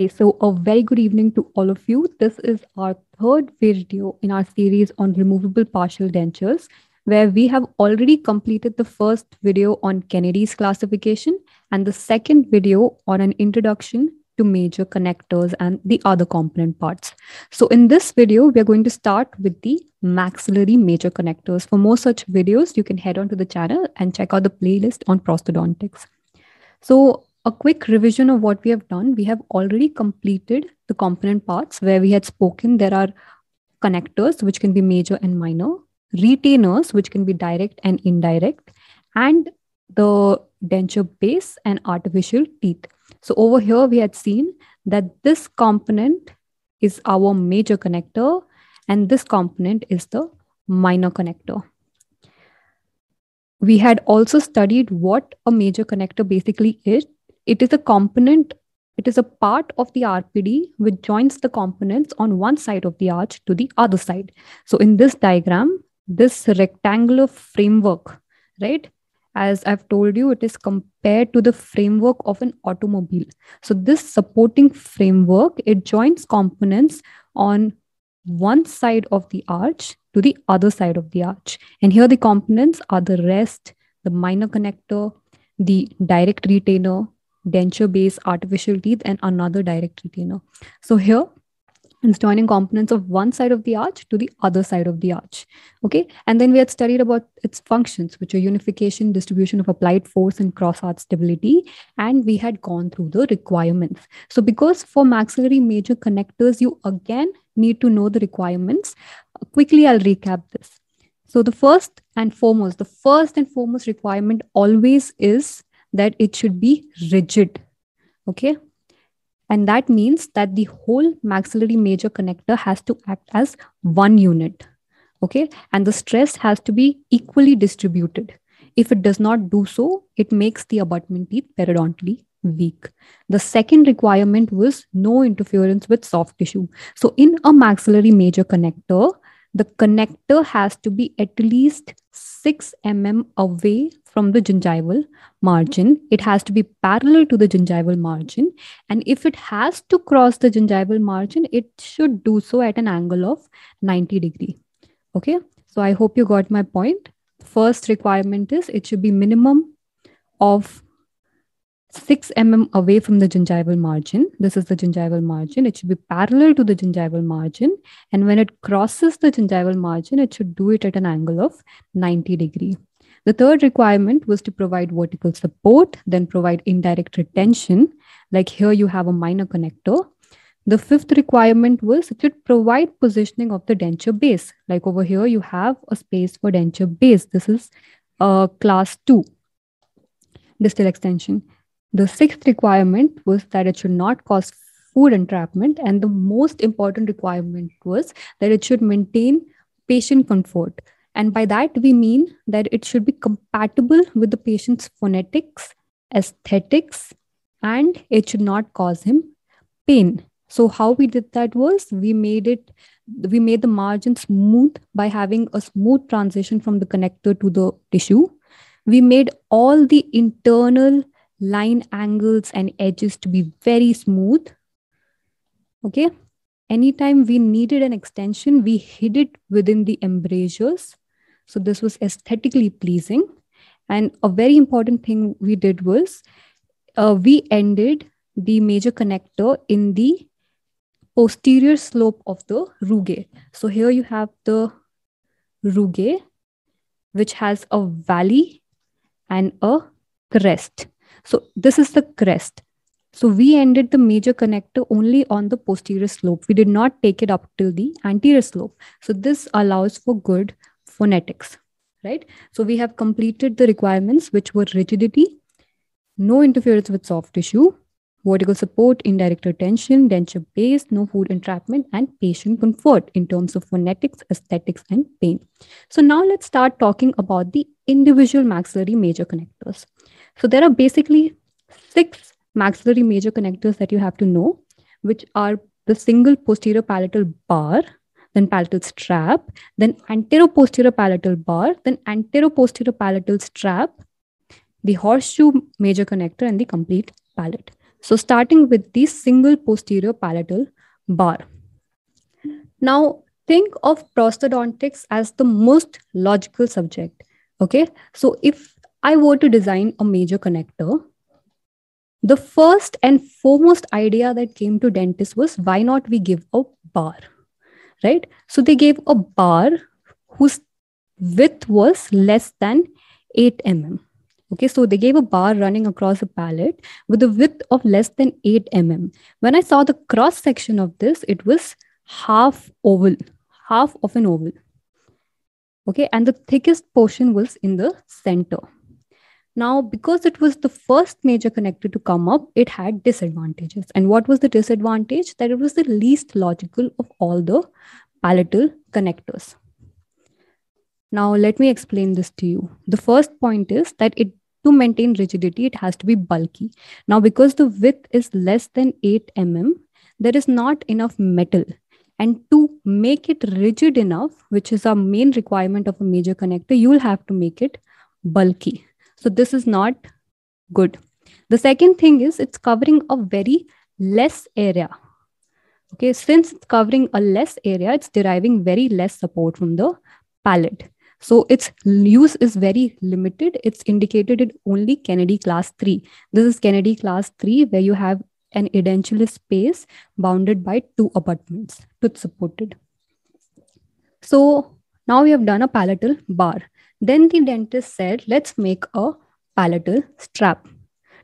Okay, so a very good evening to all of you. This is our third video in our series on removable partial dentures, where we have already completed the first video on Kennedy's classification and the second video on an introduction to major connectors and the other component parts. So in this video, we're going to start with the maxillary major connectors. For more such videos, you can head on to the channel and check out the playlist on prostodontics. So a quick revision of what we have done. We have already completed the component parts where we had spoken there are connectors, which can be major and minor, retainers, which can be direct and indirect, and the denture base and artificial teeth. So over here, we had seen that this component is our major connector and this component is the minor connector. We had also studied what a major connector basically is, it is a component, it is a part of the RPD which joins the components on one side of the arch to the other side. So in this diagram, this rectangular framework, right? As I've told you, it is compared to the framework of an automobile. So this supporting framework, it joins components on one side of the arch to the other side of the arch. And here the components are the rest, the minor connector, the direct retainer, denture based artificial teeth and another direct retainer. So here, it's joining components of one side of the arch to the other side of the arch. Okay. And then we had studied about its functions, which are unification, distribution of applied force, and cross arch stability. And we had gone through the requirements. So, because for maxillary major connectors, you again need to know the requirements. Uh, quickly, I'll recap this. So, the first and foremost, the first and foremost requirement always is that it should be rigid. Okay. And that means that the whole maxillary major connector has to act as one unit. Okay. And the stress has to be equally distributed. If it does not do so, it makes the abutment teeth periodontally weak. The second requirement was no interference with soft tissue. So, in a maxillary major connector, the connector has to be at least 6 mm away from the gingival margin. It has to be parallel to the gingival margin. And if it has to cross the gingival margin, it should do so at an angle of 90 degree. Okay, so I hope you got my point. First requirement is it should be minimum of 6 mm away from the gingival margin. This is the gingival margin. It should be parallel to the gingival margin. And when it crosses the gingival margin, it should do it at an angle of 90 degree. The third requirement was to provide vertical support, then provide indirect retention. Like here you have a minor connector. The fifth requirement was it should provide positioning of the denture base. Like over here you have a space for denture base. This is uh, class 2 distal extension. The sixth requirement was that it should not cause food entrapment. And the most important requirement was that it should maintain patient comfort. And by that, we mean that it should be compatible with the patient's phonetics, aesthetics, and it should not cause him pain. So, how we did that was we made it, we made the margin smooth by having a smooth transition from the connector to the tissue. We made all the internal line angles and edges to be very smooth. Okay. Anytime we needed an extension, we hid it within the embrasures. So this was aesthetically pleasing. And a very important thing we did was uh, we ended the major connector in the posterior slope of the rugae. So here you have the rugae, which has a valley and a crest. So this is the crest. So we ended the major connector only on the posterior slope. We did not take it up till the anterior slope. So this allows for good phonetics, right? So we have completed the requirements, which were rigidity, no interference with soft tissue, vertical support, indirect retention, denture base, no food entrapment, and patient comfort in terms of phonetics, aesthetics, and pain. So now let's start talking about the individual maxillary major connectors. So there are basically six maxillary major connectors that you have to know, which are the single posterior palatal bar, then palatal strap, then anteroposterior palatal bar, then anteroposterior palatal strap, the horseshoe major connector, and the complete palate. So starting with the single posterior palatal bar. Now think of prosthodontics as the most logical subject Okay, so if I were to design a major connector, the first and foremost idea that came to dentists was why not we give a bar, right? So they gave a bar whose width was less than 8 mm. Okay, so they gave a bar running across a pallet with a width of less than 8 mm. When I saw the cross section of this, it was half oval, half of an oval. Okay, and the thickest portion was in the center. Now, because it was the first major connector to come up, it had disadvantages. And what was the disadvantage? That it was the least logical of all the palatal connectors. Now, let me explain this to you. The first point is that it to maintain rigidity, it has to be bulky. Now, because the width is less than 8 mm, there is not enough metal and to make it rigid enough, which is our main requirement of a major connector, you'll have to make it bulky. So this is not good. The second thing is it's covering a very less area. Okay, since it's covering a less area, it's deriving very less support from the pallet. So its use is very limited. It's indicated in only Kennedy class 3. This is Kennedy class 3 where you have an edentulous space bounded by two abutments, tooth supported. So now we have done a palatal bar. Then the dentist said, let's make a palatal strap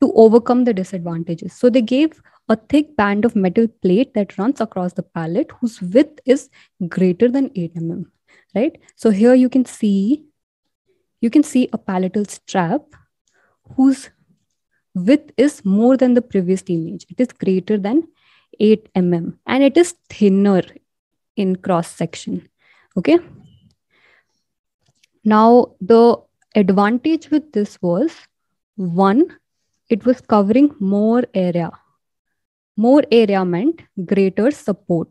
to overcome the disadvantages. So they gave a thick band of metal plate that runs across the palate whose width is greater than 8 mm, right? So here you can see, you can see a palatal strap whose width is more than the previous image. It is greater than 8 mm and it is thinner in cross section. Okay. Now, the advantage with this was one, it was covering more area. More area meant greater support.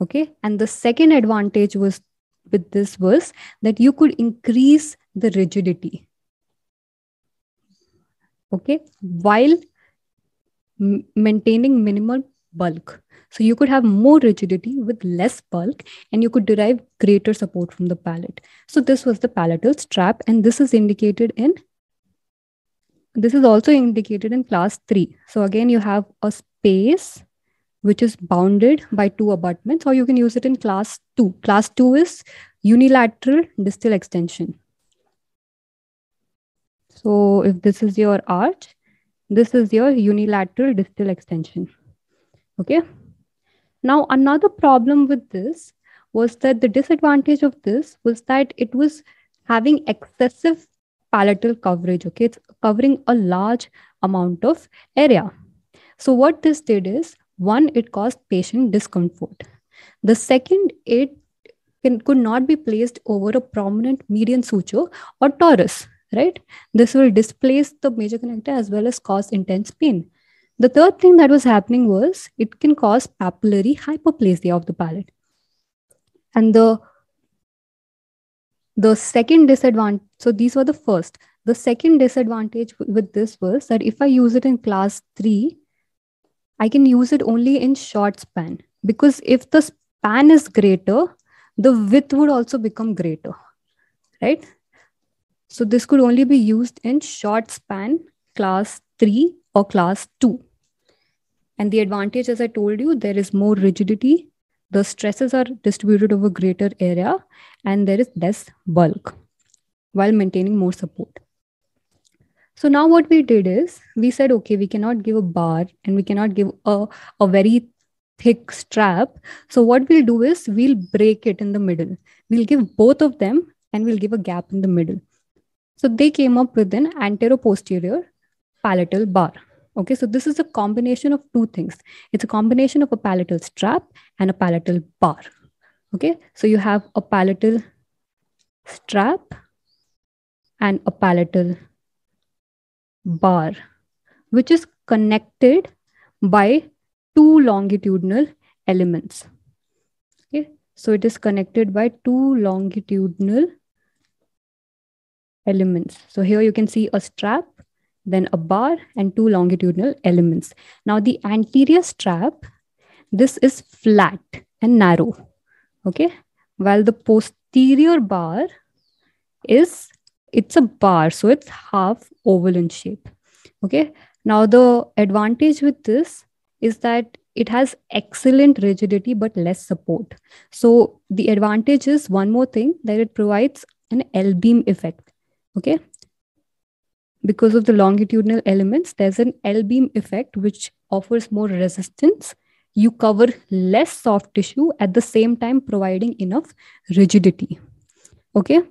Okay. And the second advantage was with this was that you could increase the rigidity okay while m- maintaining minimal bulk so you could have more rigidity with less bulk and you could derive greater support from the palate so this was the palatal strap and this is indicated in this is also indicated in class 3 so again you have a space which is bounded by two abutments or you can use it in class 2 class 2 is unilateral distal extension so if this is your arch, this is your unilateral distal extension. Okay. Now, another problem with this was that the disadvantage of this was that it was having excessive palatal coverage. Okay. It's covering a large amount of area. So, what this did is one, it caused patient discomfort. The second, it can, could not be placed over a prominent median suture or torus right? This will displace the major connector as well as cause intense pain. The third thing that was happening was it can cause papillary hyperplasia of the palate. And the the second disadvantage, so these were the first. The second disadvantage with this was that if I use it in class three, I can use it only in short span because if the span is greater, the width would also become greater, right? So this could only be used in short span class 3 or class 2. And the advantage, as I told you, there is more rigidity, the stresses are distributed over greater area, and there is less bulk while maintaining more support. So now what we did is we said, okay, we cannot give a bar and we cannot give a, a very thick strap. So what we'll do is we'll break it in the middle. We'll give both of them and we'll give a gap in the middle. So they came up with an anteroposterior palatal bar. Okay, so this is a combination of two things. It's a combination of a palatal strap and a palatal bar. Okay, so you have a palatal strap and a palatal bar, which is connected by two longitudinal elements. Okay, so it is connected by two longitudinal elements. So here you can see a strap, then a bar and two longitudinal elements. Now the anterior strap, this is flat and narrow, okay? While the posterior bar is, it's a bar, so it's half oval in shape, okay? Now the advantage with this is that it has excellent rigidity but less support. So the advantage is one more thing that it provides an L-beam effect. Okay. Because of the longitudinal elements, there's an L beam effect which offers more resistance. You cover less soft tissue at the same time providing enough rigidity. Okay.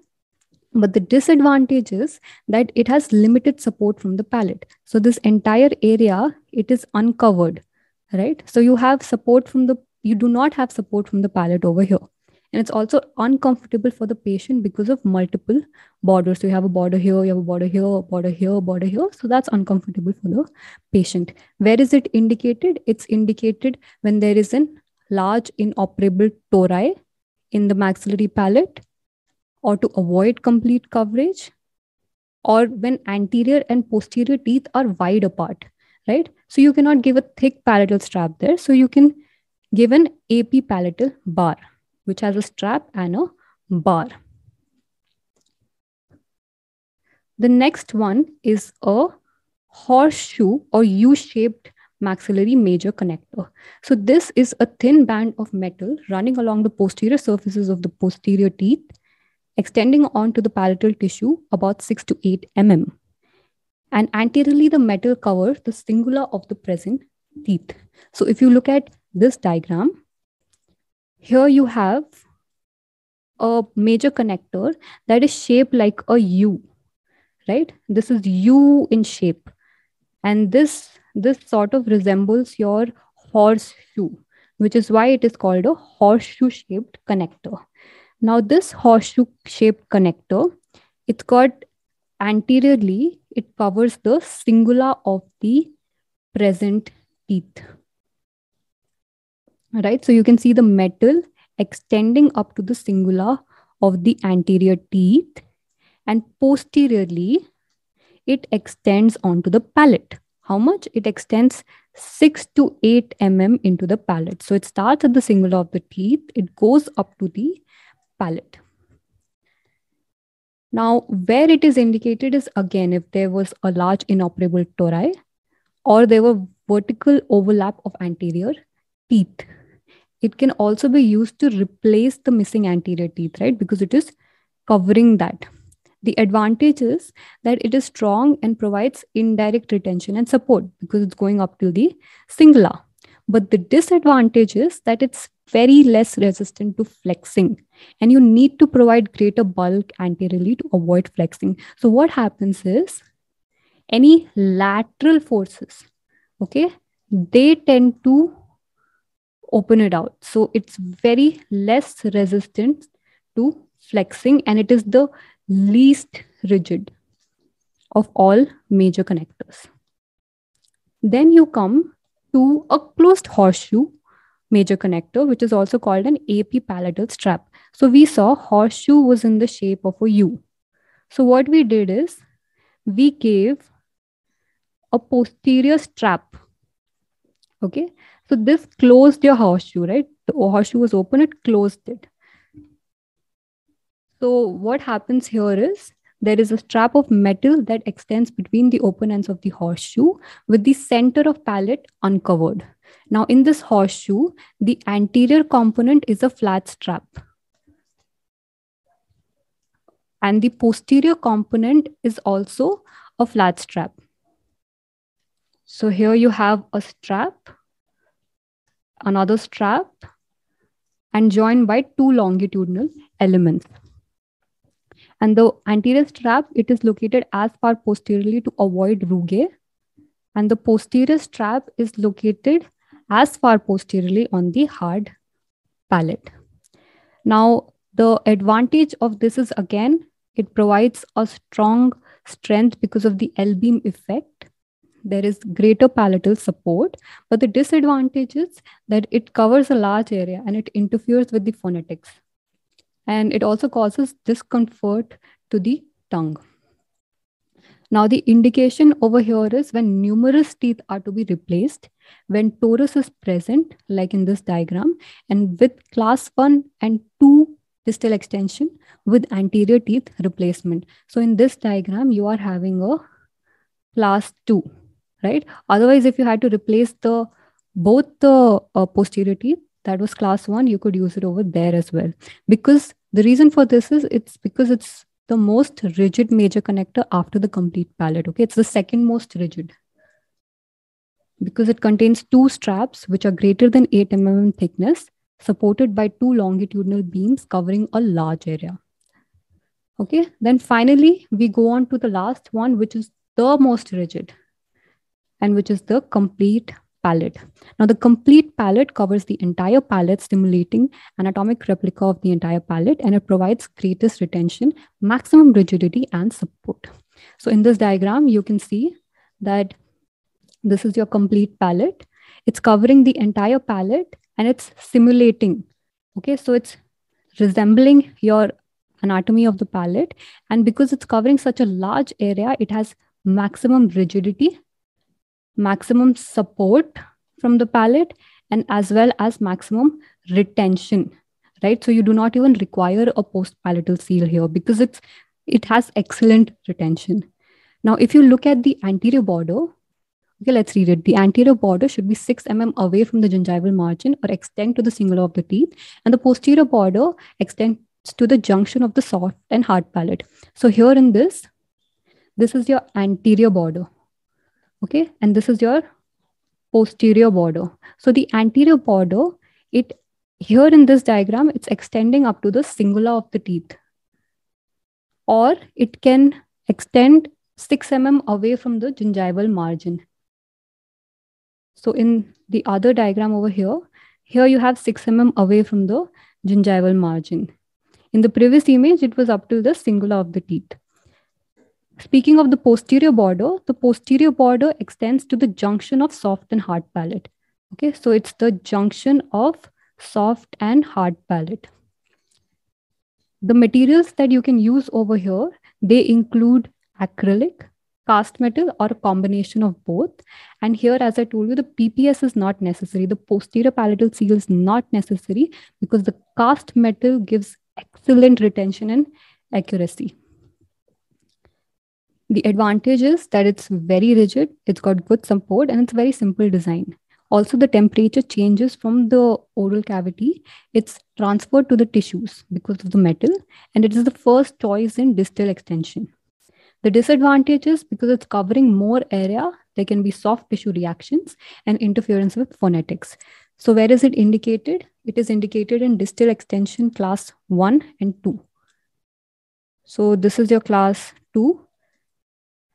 But the disadvantage is that it has limited support from the palate. So this entire area, it is uncovered, right? So you have support from the, you do not have support from the palate over here and it's also uncomfortable for the patient because of multiple borders so you have a border here you have a border here a border here a border here so that's uncomfortable for the patient where is it indicated it's indicated when there is a large inoperable tori in the maxillary palate or to avoid complete coverage or when anterior and posterior teeth are wide apart right so you cannot give a thick palatal strap there so you can give an ap palatal bar which has a strap and a bar. The next one is a horseshoe or U-shaped maxillary major connector. So this is a thin band of metal running along the posterior surfaces of the posterior teeth, extending onto the palatal tissue about 6 to 8 mm. And anteriorly, the metal covers the cingula of the present teeth. So if you look at this diagram, here you have a major connector that is shaped like a U, right? This is U in shape. And this, this sort of resembles your horseshoe, which is why it is called a horseshoe shaped connector. Now this horseshoe shaped connector, it's got anteriorly, it covers the cingula of the present teeth right? So you can see the metal extending up to the cingula of the anterior teeth and posteriorly it extends onto the palate. How much? It extends 6 to 8 mm into the palate. So it starts at the cingula of the teeth, it goes up to the palate. Now, where it is indicated is again if there was a large inoperable tori or there were vertical overlap of anterior teeth it can also be used to replace the missing anterior teeth, right? Because it is covering that. The advantage is that it is strong and provides indirect retention and support because it's going up to the cingula. But the disadvantage is that it's very less resistant to flexing and you need to provide greater bulk anteriorly to avoid flexing. So, what happens is any lateral forces, okay, they tend to open it out. So it's very less resistant to flexing and it is the least rigid of all major connectors. Then you come to a closed horseshoe major connector, which is also called an AP palatal strap. So we saw horseshoe was in the shape of a U. So what we did is we gave a posterior strap okay so this closed your horseshoe right the horseshoe was open it closed it so what happens here is there is a strap of metal that extends between the open ends of the horseshoe with the center of pallet uncovered now in this horseshoe the anterior component is a flat strap and the posterior component is also a flat strap so here you have a strap, another strap, and joined by two longitudinal elements. And the anterior strap, it is located as far posteriorly to avoid rugae. And the posterior strap is located as far posteriorly on the hard palate. Now, the advantage of this is again, it provides a strong strength because of the L-beam effect there is greater palatal support, but the disadvantage is that it covers a large area and it interferes with the phonetics. And it also causes discomfort to the tongue. Now, the indication over here is when numerous teeth are to be replaced, when torus is present, like in this diagram, and with class 1 and 2 distal extension with anterior teeth replacement. So in this diagram, you are having a class 2 right otherwise if you had to replace the both the uh, posterior teeth that was class 1 you could use it over there as well because the reason for this is it's because it's the most rigid major connector after the complete palate okay it's the second most rigid because it contains two straps which are greater than 8 mm thickness supported by two longitudinal beams covering a large area okay then finally we go on to the last one which is the most rigid and which is the complete palette. Now, the complete palette covers the entire palette, stimulating an atomic replica of the entire palette, and it provides greatest retention, maximum rigidity, and support. So, in this diagram, you can see that this is your complete palette. It's covering the entire palette and it's simulating. Okay, so it's resembling your anatomy of the palette. And because it's covering such a large area, it has maximum rigidity maximum support from the palate and as well as maximum retention right so you do not even require a post palatal seal here because it's it has excellent retention now if you look at the anterior border Okay, let's read it. The anterior border should be 6 mm away from the gingival margin or extend to the singular of the teeth, and the posterior border extends to the junction of the soft and hard palate. So, here in this, this is your anterior border okay and this is your posterior border so the anterior border it here in this diagram it's extending up to the cingula of the teeth or it can extend 6 mm away from the gingival margin so in the other diagram over here here you have 6 mm away from the gingival margin in the previous image it was up to the cingula of the teeth Speaking of the posterior border, the posterior border extends to the junction of soft and hard palate. Okay, so it's the junction of soft and hard palate. The materials that you can use over here, they include acrylic, cast metal or a combination of both. And here, as I told you, the PPS is not necessary. The posterior palatal seal is not necessary because the cast metal gives excellent retention and accuracy. The advantage is that it's very rigid, it's got good support, and it's very simple design. Also, the temperature changes from the oral cavity. It's transferred to the tissues because of the metal, and it is the first choice in distal extension. The disadvantage is because it's covering more area, there can be soft tissue reactions and interference with phonetics. So, where is it indicated? It is indicated in distal extension class 1 and 2. So, this is your class 2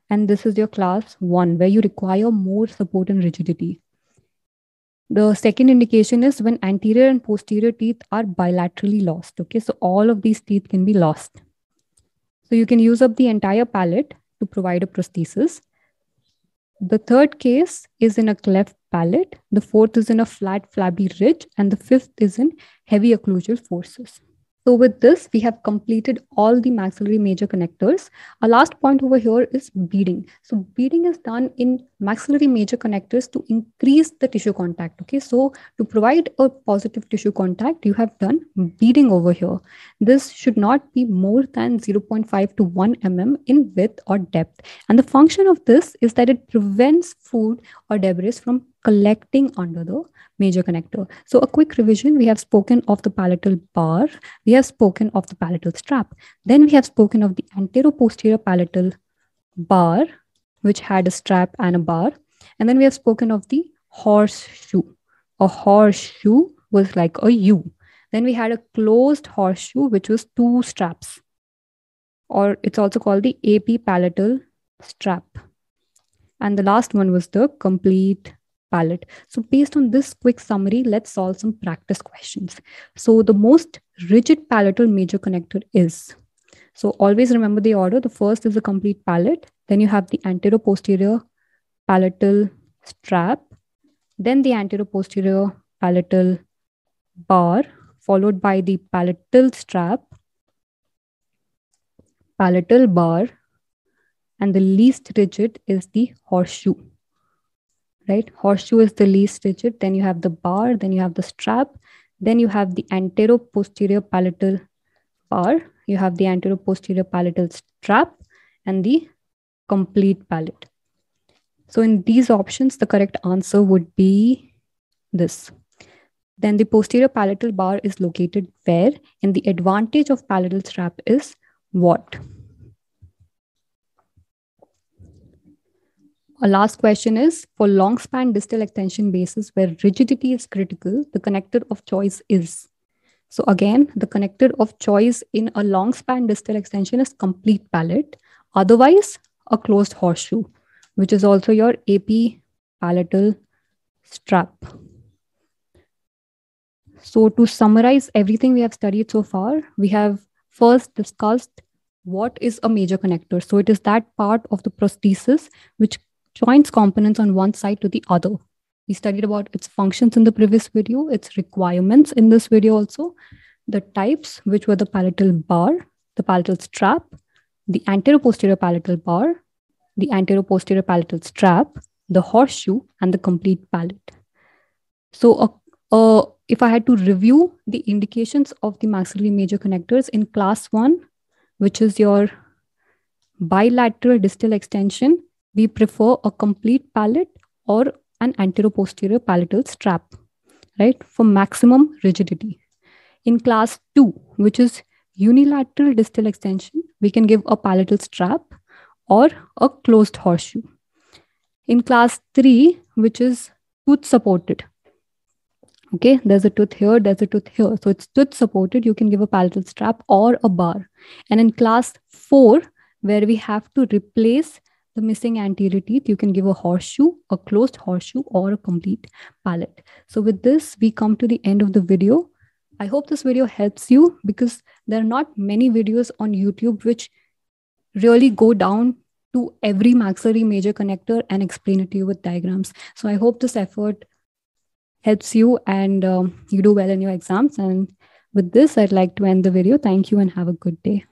and this is your class one, where you require more support and rigidity. The second indication is when anterior and posterior teeth are bilaterally lost. Okay, so all of these teeth can be lost. So you can use up the entire palate to provide a prosthesis. The third case is in a cleft palate, the fourth is in a flat flabby ridge, and the fifth is in heavy occlusal forces. So with this, we have completed all the maxillary major connectors. Our last point over here is beading. So beading is done in maxillary major connectors to increase the tissue contact. Okay, so to provide a positive tissue contact, you have done beading over here. This should not be more than 0.5 to 1 mm in width or depth. And the function of this is that it prevents food or debris from collecting under the major connector. So a quick revision, we have spoken of the palatal bar, we have spoken of the palatal strap, then we have spoken of the antero-posterior palatal bar, which had a strap and a bar, and then we have spoken of the horseshoe. A horseshoe was like a U. Then we had a closed horseshoe, which was two straps, or it's also called the AP palatal strap. And the last one was the complete palette. So based on this quick summary, let's solve some practice questions. So the most rigid palatal major connector is. So always remember the order. The first is the complete palate. Then you have the anteroposterior palatal strap. Then the anteroposterior palatal bar, followed by the palatal strap, palatal bar, and the least rigid is the horseshoe right? Horseshoe is the least rigid. Then you have the bar, then you have the strap, then you have the anteroposterior palatal bar, you have the anteroposterior palatal strap, and the complete palate. So in these options, the correct answer would be this. Then the posterior palatal bar is located where, and the advantage of palatal strap is what? A last question is for long span distal extension bases where rigidity is critical, the connector of choice is. So again, the connector of choice in a long span distal extension is complete palate. Otherwise, a closed horseshoe, which is also your AP palatal strap. So to summarize everything we have studied so far, we have first discussed what is a major connector. So it is that part of the prosthesis which joins components on one side to the other. We studied about its functions in the previous video, its requirements in this video also, the types, which were the palatal bar, the palatal strap, the anteroposterior palatal bar, the anteroposterior palatal strap, the horseshoe, and the complete palate. So, uh, uh, if I had to review the indications of the maxillary major connectors in class one, which is your bilateral distal extension we prefer a complete palate or an anteroposterior palatal strap, right, for maximum rigidity. In class 2, which is unilateral distal extension, we can give a palatal strap or a closed horseshoe. In class 3, which is tooth supported, okay there's a tooth here there's a tooth here so it's tooth supported you can give a palatal strap or a bar and in class 4 where we have to replace the missing anterior teeth, you can give a horseshoe, a closed horseshoe, or a complete palate. So with this, we come to the end of the video. I hope this video helps you because there are not many videos on YouTube which really go down to every maxillary major connector and explain it to you with diagrams. So I hope this effort helps you and um, you do well in your exams. And with this, I'd like to end the video. Thank you and have a good day.